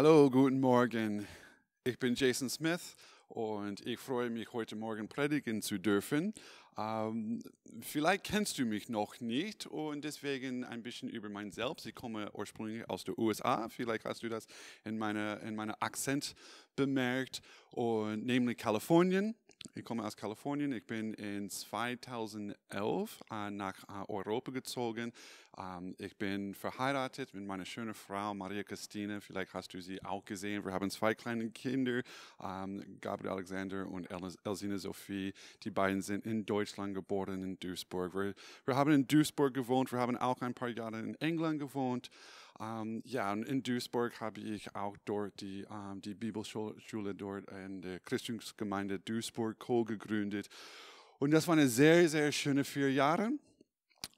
Hallo, guten Morgen. Ich bin Jason Smith und ich freue mich, heute Morgen predigen zu dürfen. Ähm, vielleicht kennst du mich noch nicht und deswegen ein bisschen über mein Selbst. Ich komme ursprünglich aus den USA. Vielleicht hast du das in meiner in meiner Akzent bemerkt und nämlich Kalifornien. Ich komme aus Kalifornien. Ich bin in 2011 äh, nach äh, Europa gezogen. Ähm, ich bin verheiratet mit meiner schönen Frau Maria Christine. Vielleicht hast du sie auch gesehen. Wir haben zwei kleine Kinder, ähm, Gabriel Alexander und El Elsine Sophie. Die beiden sind in Deutschland geboren, in Duisburg. Wir, wir haben in Duisburg gewohnt. Wir haben auch ein paar Jahre in England gewohnt. Ähm, ja, und in Duisburg habe ich auch dort die, ähm, die Bibelschule dort in der Christusgemeinde Duisburg Co. gegründet. Und das waren sehr, sehr schöne vier Jahre.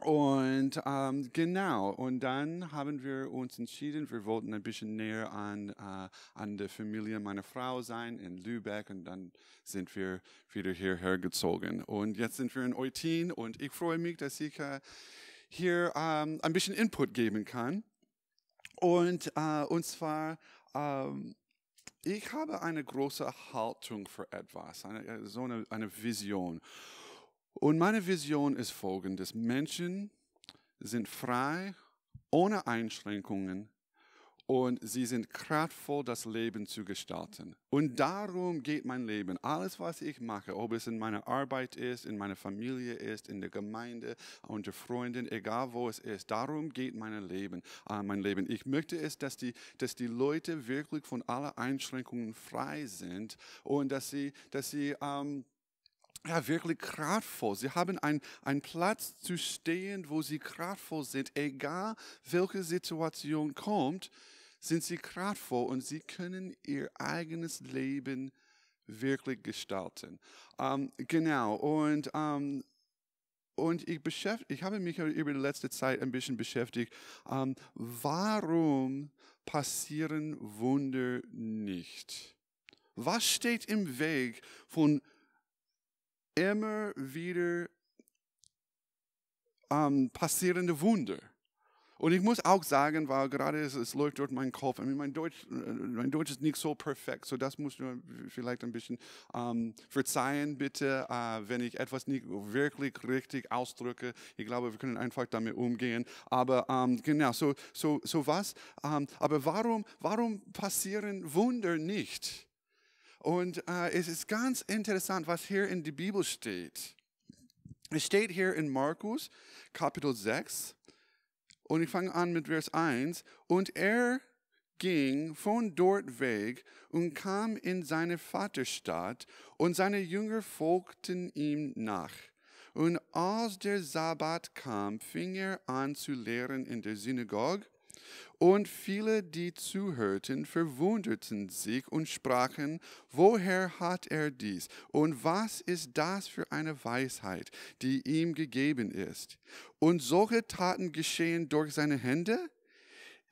Und ähm, genau, und dann haben wir uns entschieden, wir wollten ein bisschen näher an, äh, an der Familie meiner Frau sein in Lübeck und dann sind wir wieder hierher gezogen. Und jetzt sind wir in Eutin und ich freue mich, dass ich äh, hier ähm, ein bisschen Input geben kann und, äh, und zwar, ähm, ich habe eine große Haltung für etwas, eine, äh, so eine, eine Vision. Und meine Vision ist folgendes. Menschen sind frei, ohne Einschränkungen, und sie sind kraftvoll, das Leben zu gestalten. Und darum geht mein Leben. Alles, was ich mache, ob es in meiner Arbeit ist, in meiner Familie ist, in der Gemeinde, unter Freunden, egal wo es ist, darum geht mein Leben. Äh, mein Leben. Ich möchte es, dass die, dass die Leute wirklich von allen Einschränkungen frei sind und dass sie, dass sie ähm, ja, wirklich kraftvoll. Sie haben einen Platz zu stehen, wo sie kraftvoll sind, egal welche Situation kommt sind sie kraftvoll und sie können ihr eigenes Leben wirklich gestalten. Ähm, genau, und, ähm, und ich, beschäft, ich habe mich über die letzte Zeit ein bisschen beschäftigt, ähm, warum passieren Wunder nicht? Was steht im Weg von immer wieder ähm, passierende Wunder? Und ich muss auch sagen, weil gerade es, es läuft durch meinen Kopf. Mein Deutsch, äh, mein Deutsch ist nicht so perfekt, so das muss man vielleicht ein bisschen ähm, verzeihen, bitte, äh, wenn ich etwas nicht wirklich richtig ausdrücke. Ich glaube, wir können einfach damit umgehen. Aber ähm, genau, so, so, so was. Ähm, aber warum, warum passieren Wunder nicht? Und äh, es ist ganz interessant, was hier in der Bibel steht. Es steht hier in Markus Kapitel 6, und ich fange an mit Vers 1. Und er ging von dort weg und kam in seine Vaterstadt, und seine Jünger folgten ihm nach. Und als der Sabbat kam, fing er an zu lehren in der Synagoge, und viele, die zuhörten, verwunderten sich und sprachen, woher hat er dies? Und was ist das für eine Weisheit, die ihm gegeben ist? Und solche Taten geschehen durch seine Hände?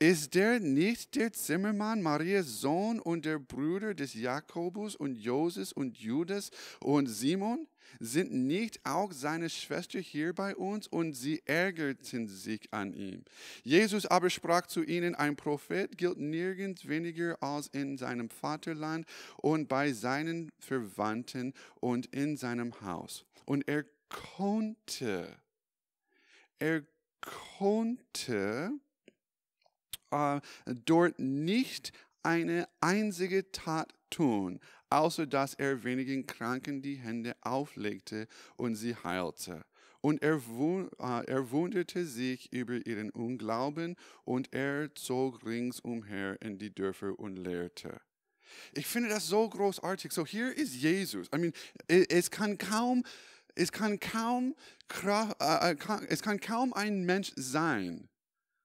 Ist der nicht der Zimmermann, Marias Sohn und der Brüder des Jakobus und Joses und Judas und Simon? Sind nicht auch seine Schwester hier bei uns? Und sie ärgerten sich an ihm. Jesus aber sprach zu ihnen, ein Prophet gilt nirgends weniger als in seinem Vaterland und bei seinen Verwandten und in seinem Haus. Und er konnte, er konnte, äh, dort nicht eine einzige Tat tun, außer dass er wenigen Kranken die Hände auflegte und sie heilte. Und er, äh, er wunderte sich über ihren Unglauben und er zog ringsumher in die Dörfer und lehrte. Ich finde das so großartig. So hier ist Jesus. I mean, es kann kaum, es kann kaum, äh, äh, es kann kaum ein Mensch sein,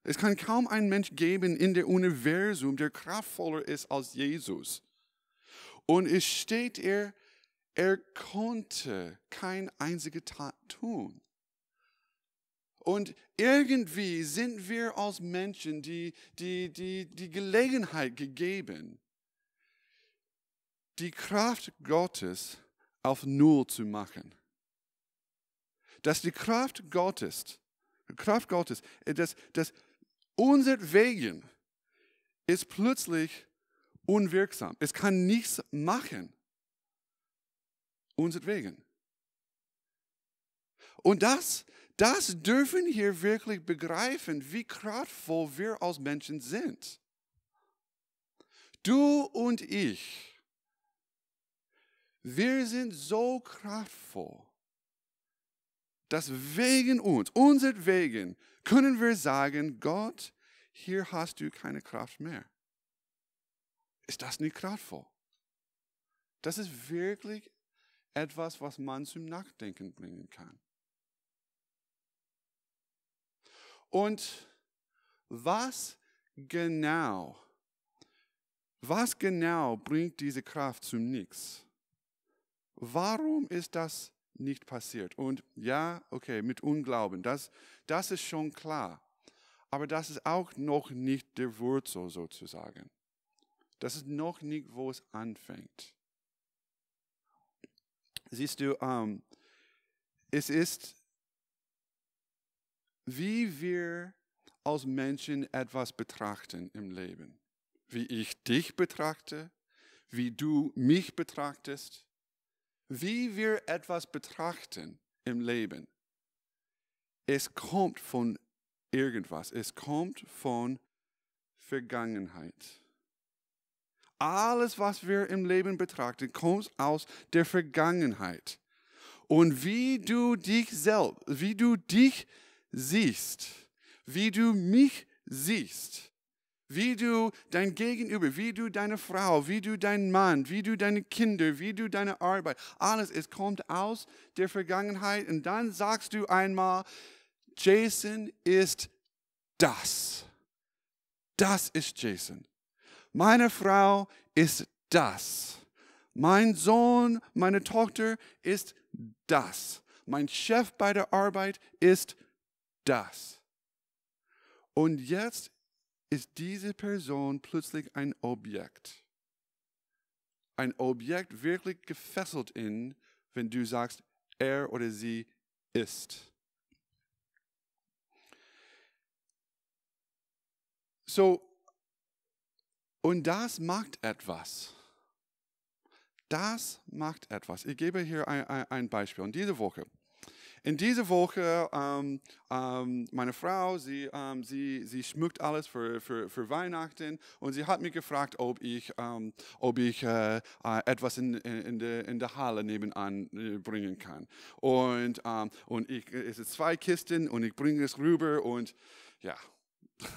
es kann kaum einen Mensch geben in der Universum, der kraftvoller ist als Jesus. Und es steht er, er konnte kein einzige Tat tun. Und irgendwie sind wir als Menschen die, die, die, die Gelegenheit gegeben, die Kraft Gottes auf Null zu machen. Dass die Kraft Gottes, Kraft Gottes, äh, dass, dass unsertwegen ist plötzlich unwirksam. Es kann nichts machen. Unsertwegen. Und das, das dürfen wir wirklich begreifen, wie kraftvoll wir als Menschen sind. Du und ich, wir sind so kraftvoll, dass wegen uns, unsertwegen, wegen, können wir sagen, Gott, hier hast du keine Kraft mehr. Ist das nicht kraftvoll? Das ist wirklich etwas, was man zum Nachdenken bringen kann. Und was genau, was genau bringt diese Kraft zum Nichts? Warum ist das nicht passiert. Und ja, okay, mit Unglauben, das, das ist schon klar. Aber das ist auch noch nicht der Wurzel sozusagen. Das ist noch nicht, wo es anfängt. Siehst du, ähm, es ist, wie wir als Menschen etwas betrachten im Leben. Wie ich dich betrachte, wie du mich betrachtest, wie wir etwas betrachten im Leben, es kommt von irgendwas. Es kommt von Vergangenheit. Alles, was wir im Leben betrachten, kommt aus der Vergangenheit. Und wie du dich selbst, wie du dich siehst, wie du mich siehst, wie du dein Gegenüber, wie du deine Frau, wie du deinen Mann, wie du deine Kinder, wie du deine Arbeit, alles, es kommt aus der Vergangenheit und dann sagst du einmal, Jason ist das. Das ist Jason. Meine Frau ist das. Mein Sohn, meine Tochter ist das. Mein Chef bei der Arbeit ist das. Und jetzt ist diese Person plötzlich ein Objekt. Ein Objekt wirklich gefesselt in, wenn du sagst, er oder sie ist. So, und das macht etwas. Das macht etwas. Ich gebe hier ein, ein, Beispiel. Und diese Woche, in dieser Woche, ähm, ähm, meine Frau, sie, ähm, sie, sie schmückt alles für, für, für Weihnachten und sie hat mich gefragt, ob ich, ähm, ob ich äh, äh, etwas in, in, der, in der Halle nebenan äh, bringen kann. Und, ähm, und ich, es sind zwei Kisten und ich bringe es rüber und ja.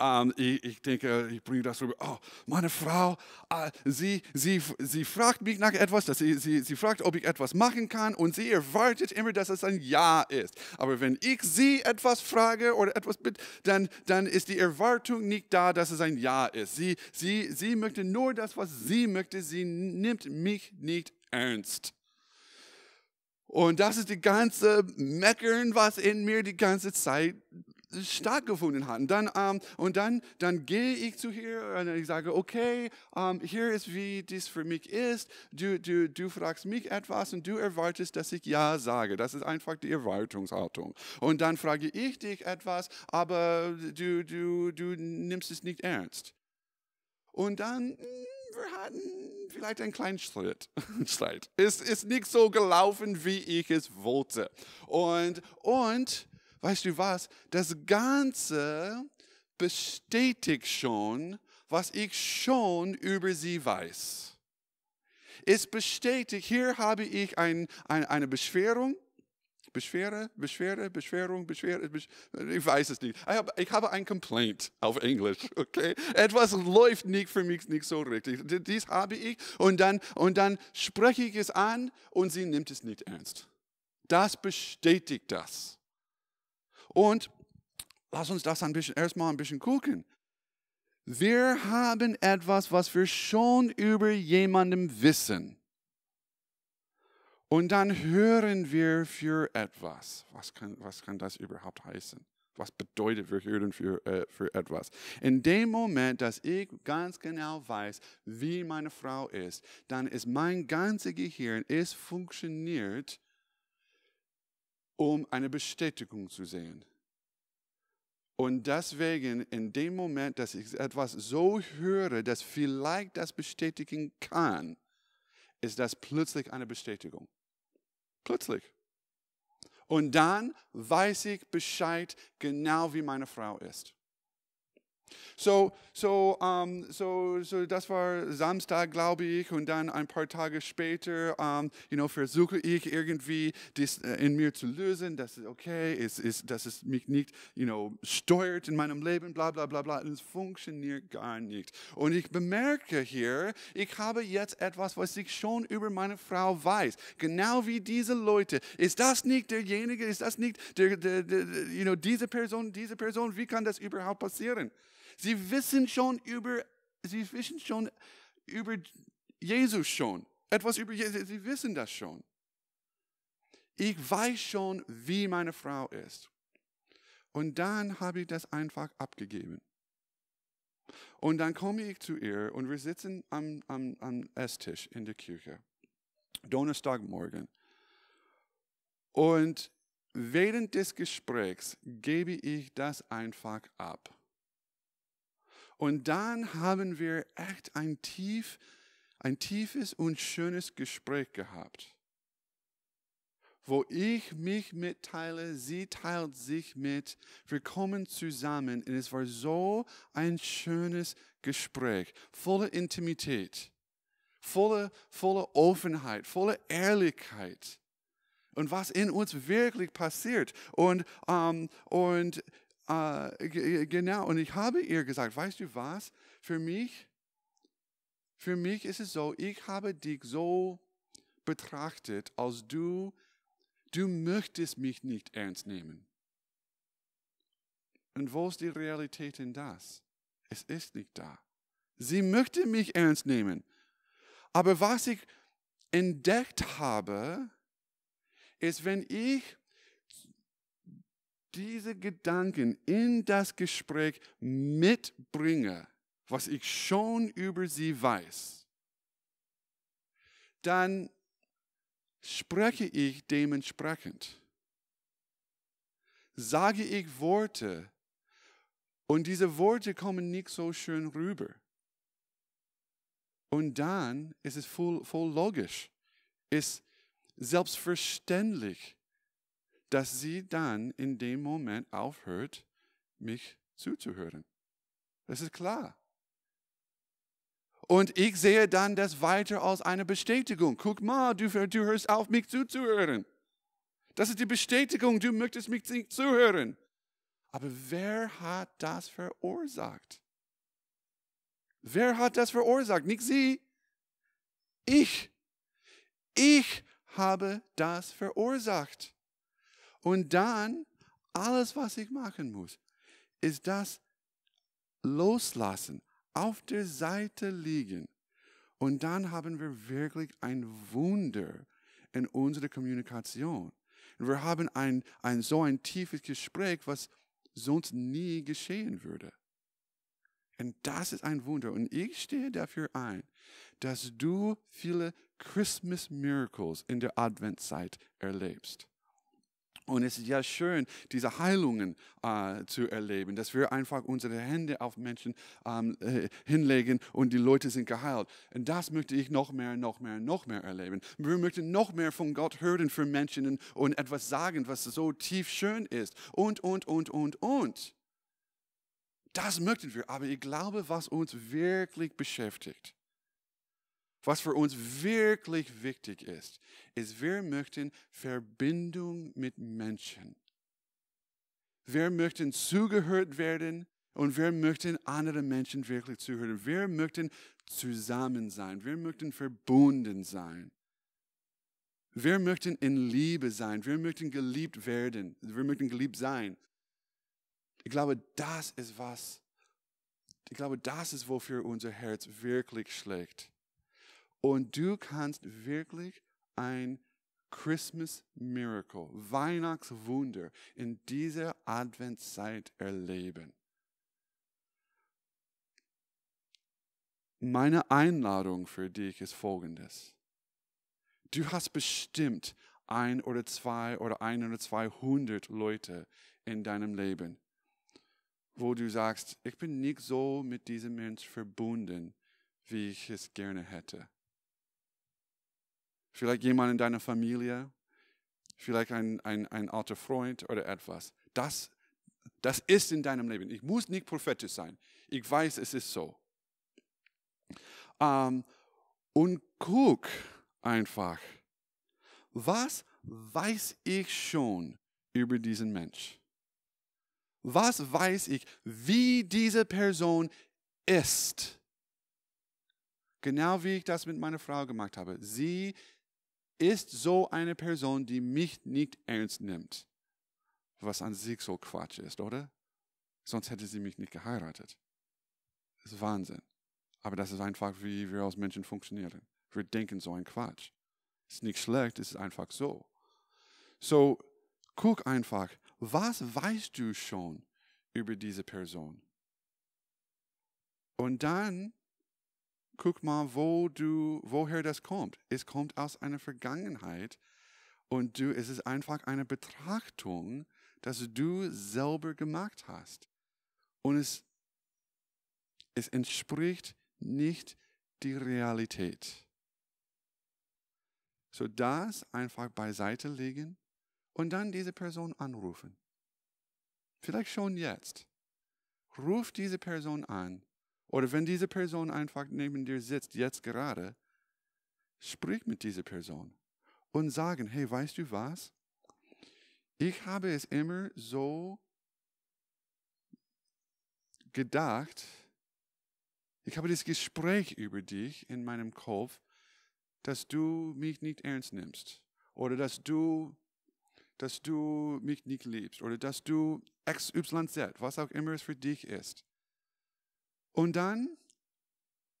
ähm, ich, ich, denke, ich bringe das rüber. Oh, meine Frau, äh, sie, sie, sie fragt mich nach etwas, dass sie, sie, sie fragt, ob ich etwas machen kann und sie erwartet immer, dass es ein Ja ist. Aber wenn ich sie etwas frage oder etwas bitte, dann, dann ist die Erwartung nicht da, dass es ein Ja ist. Sie, sie, sie möchte nur das, was sie möchte. Sie nimmt mich nicht ernst. Und das ist die ganze Meckern, was in mir die ganze Zeit stattgefunden hat. Und dann, ähm, und dann, dann gehe ich zu ihr und ich sage, okay, ähm, hier ist wie dies für mich ist. Du, du, du fragst mich etwas und du erwartest, dass ich ja sage. Das ist einfach die Erwartungshaltung. Und dann frage ich dich etwas, aber du, du, du nimmst es nicht ernst. Und dann, hm, wir hatten vielleicht einen kleinen Streit. Es ist nicht so gelaufen, wie ich es wollte. Und, und weißt du was, das Ganze bestätigt schon, was ich schon über sie weiß. Es bestätigt, hier habe ich ein, ein, eine Beschwerung, Beschwerde, Beschwerde, Beschwerung, Beschwerde, Besch ich weiß es nicht. Ich habe, ich habe ein Complaint auf Englisch, okay? Etwas läuft nicht für mich nicht so richtig. Dies habe ich und dann, und dann spreche ich es an und sie nimmt es nicht ernst. Das bestätigt das. Und lass uns das ein bisschen, erstmal ein bisschen gucken. Wir haben etwas, was wir schon über jemanden wissen. Und dann hören wir für etwas. Was kann, was kann das überhaupt heißen? Was bedeutet wir hören für, äh, für etwas? In dem Moment, dass ich ganz genau weiß, wie meine Frau ist, dann ist mein ganzes Gehirn, es funktioniert um eine Bestätigung zu sehen. Und deswegen, in dem Moment, dass ich etwas so höre, dass vielleicht das bestätigen kann, ist das plötzlich eine Bestätigung. Plötzlich. Und dann weiß ich Bescheid, genau wie meine Frau ist. So, so, um, ähm, so, so, das war Samstag, glaube ich, und dann ein paar Tage später um, ähm, you know, versuche ich irgendwie, das äh, in mir zu lösen, dass es okay ist, ist dass es mich nicht you know, steuert in meinem Leben, bla bla bla bla. Und es funktioniert gar nicht. Und ich bemerke hier, ich habe jetzt etwas, was ich schon über meine Frau weiß. Genau wie diese Leute. Ist das nicht derjenige, ist das nicht der, der, der you know, diese Person, diese Person, wie kann das überhaupt passieren? Sie wissen schon über, sie wissen schon über Jesus schon. Etwas über Jesus, sie wissen das schon. Ich weiß schon, wie meine Frau ist. Und dann habe ich das einfach abgegeben. Und dann komme ich zu ihr und wir sitzen am, am, am Esstisch in der Küche. Donnerstagmorgen. Und während des Gesprächs gebe ich das einfach ab. Und dann haben wir echt ein, tief, ein tiefes und schönes Gespräch gehabt, wo ich mich mitteile, sie teilt sich mit, wir kommen zusammen und es war so ein schönes Gespräch, voller Intimität, voller volle Offenheit, voller Ehrlichkeit und was in uns wirklich passiert. Und, ähm, und äh, genau, und ich habe ihr gesagt, weißt du was, für mich, für mich ist es so, ich habe dich so betrachtet, als du, du möchtest mich nicht ernst nehmen. Und wo ist die Realität in das? Es ist nicht da. Sie möchte mich ernst nehmen. Aber was ich entdeckt habe, ist, wenn ich diese Gedanken in das Gespräch mitbringe, was ich schon über sie weiß, dann spreche ich dementsprechend. Sage ich Worte und diese Worte kommen nicht so schön rüber. Und dann ist es voll, voll logisch, ist selbstverständlich, dass sie dann in dem Moment aufhört, mich zuzuhören. Das ist klar. Und ich sehe dann das weiter als eine Bestätigung. Guck mal, du, du hörst auf, mich zuzuhören. Das ist die Bestätigung, du möchtest mich nicht zuhören. Aber wer hat das verursacht? Wer hat das verursacht? Nicht sie. Ich. Ich habe das verursacht. Und dann, alles, was ich machen muss, ist das loslassen, auf der Seite liegen. Und dann haben wir wirklich ein Wunder in unserer Kommunikation. Wir haben ein, ein so ein tiefes Gespräch, was sonst nie geschehen würde. Und das ist ein Wunder. Und ich stehe dafür ein, dass du viele Christmas Miracles in der Adventszeit erlebst. Und es ist ja schön, diese Heilungen äh, zu erleben, dass wir einfach unsere Hände auf Menschen ähm, äh, hinlegen und die Leute sind geheilt. Und das möchte ich noch mehr, noch mehr, noch mehr erleben. Wir möchten noch mehr von Gott hören für Menschen und etwas sagen, was so tief schön ist. Und, und, und, und, und. Das möchten wir. Aber ich glaube, was uns wirklich beschäftigt, was für uns wirklich wichtig ist, ist, wir möchten Verbindung mit Menschen. Wir möchten zugehört werden und wir möchten anderen Menschen wirklich zuhören. Wir möchten zusammen sein. Wir möchten verbunden sein. Wir möchten in Liebe sein. Wir möchten geliebt werden. Wir möchten geliebt sein. Ich glaube, das ist was. Ich glaube, das ist, wofür unser Herz wirklich schlägt. Und du kannst wirklich ein Christmas Miracle, Weihnachtswunder in dieser Adventszeit erleben. Meine Einladung für dich ist folgendes. Du hast bestimmt ein oder zwei oder ein oder zweihundert Leute in deinem Leben, wo du sagst, ich bin nicht so mit diesem Mensch verbunden, wie ich es gerne hätte vielleicht jemand in deiner Familie, vielleicht ein, ein, ein alter Freund oder etwas. Das, das ist in deinem Leben. Ich muss nicht prophetisch sein. Ich weiß, es ist so. Ähm, und guck einfach, was weiß ich schon über diesen Mensch? Was weiß ich, wie diese Person ist? Genau wie ich das mit meiner Frau gemacht habe. Sie ist so eine Person, die mich nicht ernst nimmt. Was an sich so Quatsch ist, oder? Sonst hätte sie mich nicht geheiratet. Das ist Wahnsinn. Aber das ist einfach, wie wir als Menschen funktionieren. Wir denken so ein Quatsch. Ist nicht schlecht, ist einfach so. So, guck einfach, was weißt du schon über diese Person? Und dann guck mal, wo du, woher das kommt. Es kommt aus einer Vergangenheit und du, es ist einfach eine Betrachtung, dass du selber gemacht hast. Und es, es entspricht nicht die Realität. So das einfach beiseite legen und dann diese Person anrufen. Vielleicht schon jetzt. Ruf diese Person an oder wenn diese Person einfach neben dir sitzt, jetzt gerade, sprich mit dieser Person und sagen, hey, weißt du was? Ich habe es immer so gedacht, ich habe das Gespräch über dich in meinem Kopf, dass du mich nicht ernst nimmst oder dass du, dass du mich nicht liebst oder dass du XYZ, was auch immer es für dich ist. Und dann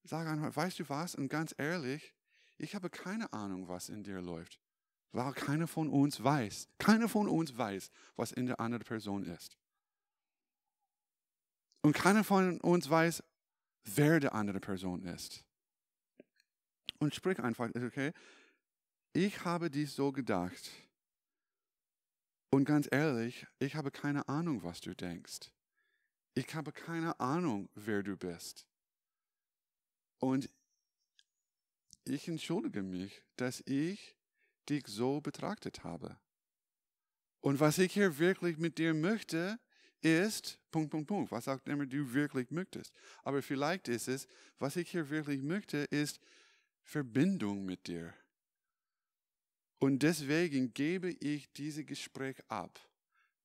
sage einfach, weißt du was? Und ganz ehrlich, ich habe keine Ahnung, was in dir läuft, weil keiner von uns weiß, keiner von uns weiß, was in der anderen Person ist. Und keiner von uns weiß, wer der andere Person ist. Und sprich einfach, okay, ich habe dies so gedacht. Und ganz ehrlich, ich habe keine Ahnung, was du denkst ich habe keine Ahnung, wer du bist. Und ich entschuldige mich, dass ich dich so betrachtet habe. Und was ich hier wirklich mit dir möchte, ist, Punkt, Punkt, Punkt, was auch immer du wirklich möchtest. Aber vielleicht ist es, was ich hier wirklich möchte, ist Verbindung mit dir. Und deswegen gebe ich dieses Gespräch ab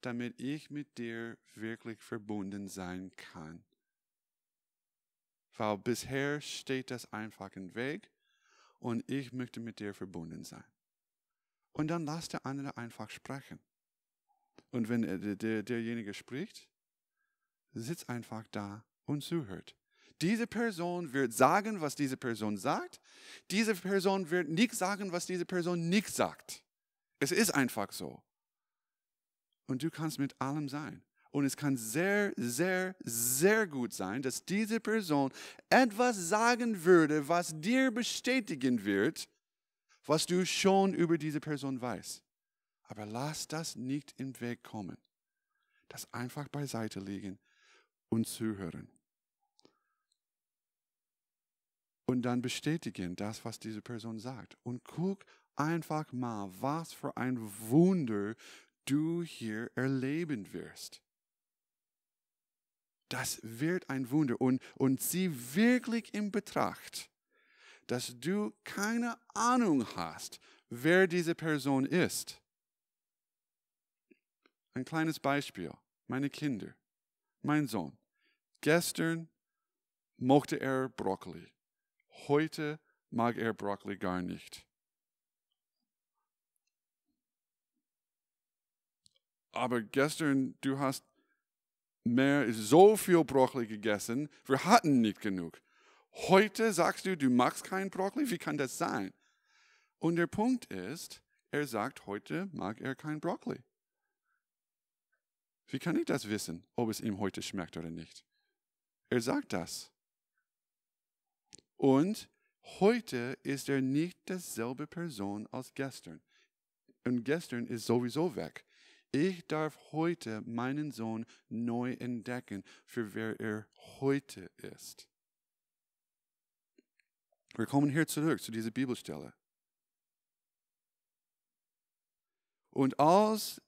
damit ich mit dir wirklich verbunden sein kann. Weil bisher steht das einfach im Weg und ich möchte mit dir verbunden sein. Und dann lass der andere einfach sprechen. Und wenn der, derjenige spricht, sitzt einfach da und zuhört. Diese Person wird sagen, was diese Person sagt. Diese Person wird nicht sagen, was diese Person nicht sagt. Es ist einfach so. Und du kannst mit allem sein. Und es kann sehr, sehr, sehr gut sein, dass diese Person etwas sagen würde, was dir bestätigen wird, was du schon über diese Person weißt. Aber lass das nicht im Weg kommen. Das einfach beiseite legen und zuhören. Und dann bestätigen das, was diese Person sagt. Und guck einfach mal, was für ein Wunder du hier erleben wirst. Das wird ein Wunder und, und zieh wirklich in Betracht, dass du keine Ahnung hast, wer diese Person ist. Ein kleines Beispiel, meine Kinder, mein Sohn. Gestern mochte er Brokkoli, heute mag er Brokkoli gar nicht. Aber gestern, du hast mehr, so viel Brokkoli gegessen, wir hatten nicht genug. Heute sagst du, du magst kein Brokkoli, wie kann das sein? Und der Punkt ist, er sagt, heute mag er kein Brokkoli. Wie kann ich das wissen, ob es ihm heute schmeckt oder nicht? Er sagt das. Und heute ist er nicht dasselbe Person als gestern. Und gestern ist sowieso weg. Ich darf heute meinen Sohn neu entdecken, für wer er heute ist. Wir kommen hier zurück zu dieser Bibelstelle. Und als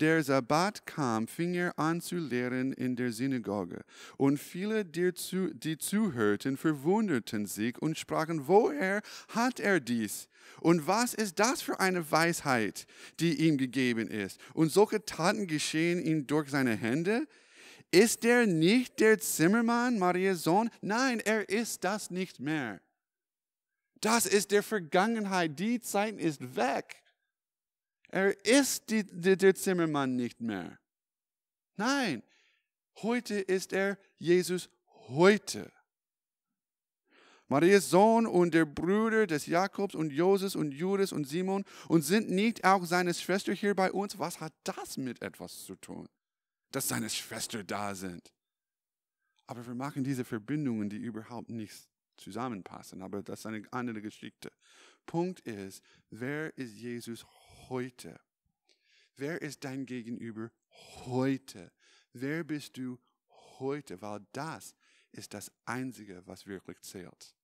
der Sabbat kam, fing er an zu lehren in der Synagoge. Und viele, die, zu, die zuhörten, verwunderten sich und sprachen, woher hat er dies? Und was ist das für eine Weisheit, die ihm gegeben ist? Und solche Taten geschehen ihm durch seine Hände? Ist er nicht der Zimmermann, Marias Sohn? Nein, er ist das nicht mehr. Das ist der Vergangenheit. Die Zeit ist weg. Er ist die, die, der Zimmermann nicht mehr. Nein, heute ist er Jesus heute. Marias Sohn und der Brüder des Jakobs und Joses und Judas und Simon und sind nicht auch seine Schwester hier bei uns? Was hat das mit etwas zu tun, dass seine Schwester da sind? Aber wir machen diese Verbindungen, die überhaupt nicht zusammenpassen. Aber das ist eine andere Geschichte. Punkt ist, wer ist Jesus heute? Wer ist dein Gegenüber heute? Wer bist du heute? Weil das ist das Einzige, was wirklich zählt.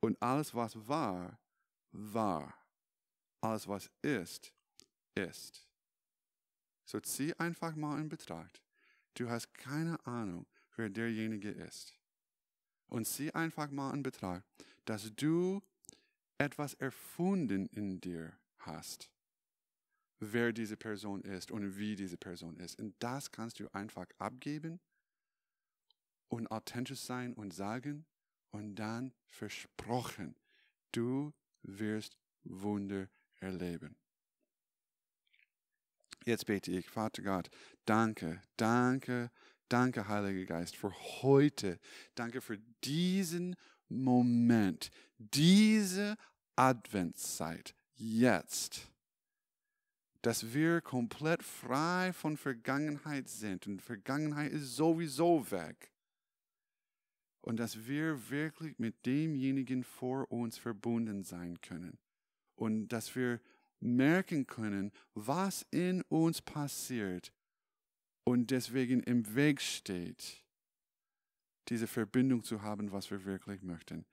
Und alles, was war, war. Alles, was ist, ist. So zieh einfach mal in Betracht. Du hast keine Ahnung, wer derjenige ist. Und zieh einfach mal in Betracht, dass du etwas erfunden in dir hast, wer diese Person ist und wie diese Person ist. Und das kannst du einfach abgeben und authentisch sein und sagen und dann versprochen, du wirst Wunder erleben. Jetzt bete ich, Vater Gott, danke, danke, danke, Heiliger Geist, für heute, danke für diesen Moment, diese Adventszeit, jetzt, dass wir komplett frei von Vergangenheit sind und Vergangenheit ist sowieso weg. Und dass wir wirklich mit demjenigen vor uns verbunden sein können. Und dass wir merken können, was in uns passiert und deswegen im Weg steht, diese Verbindung zu haben, was wir wirklich möchten.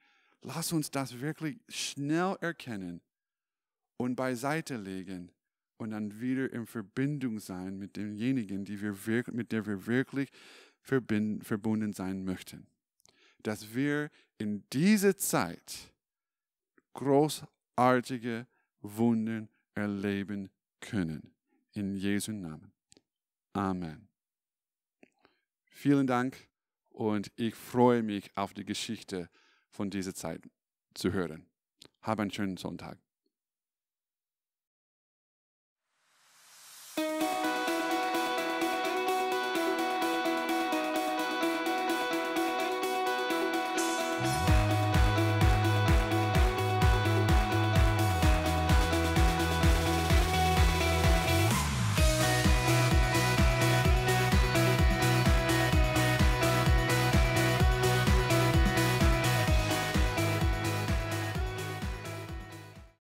Lass uns das wirklich schnell erkennen und beiseite legen und dann wieder in Verbindung sein mit demjenigen, die wir mit der wir wirklich verbunden sein möchten. Dass wir in dieser Zeit großartige Wunden erleben können. In Jesu Namen. Amen. Vielen Dank und ich freue mich auf die Geschichte von dieser Zeit zu hören. Hab einen schönen Sonntag.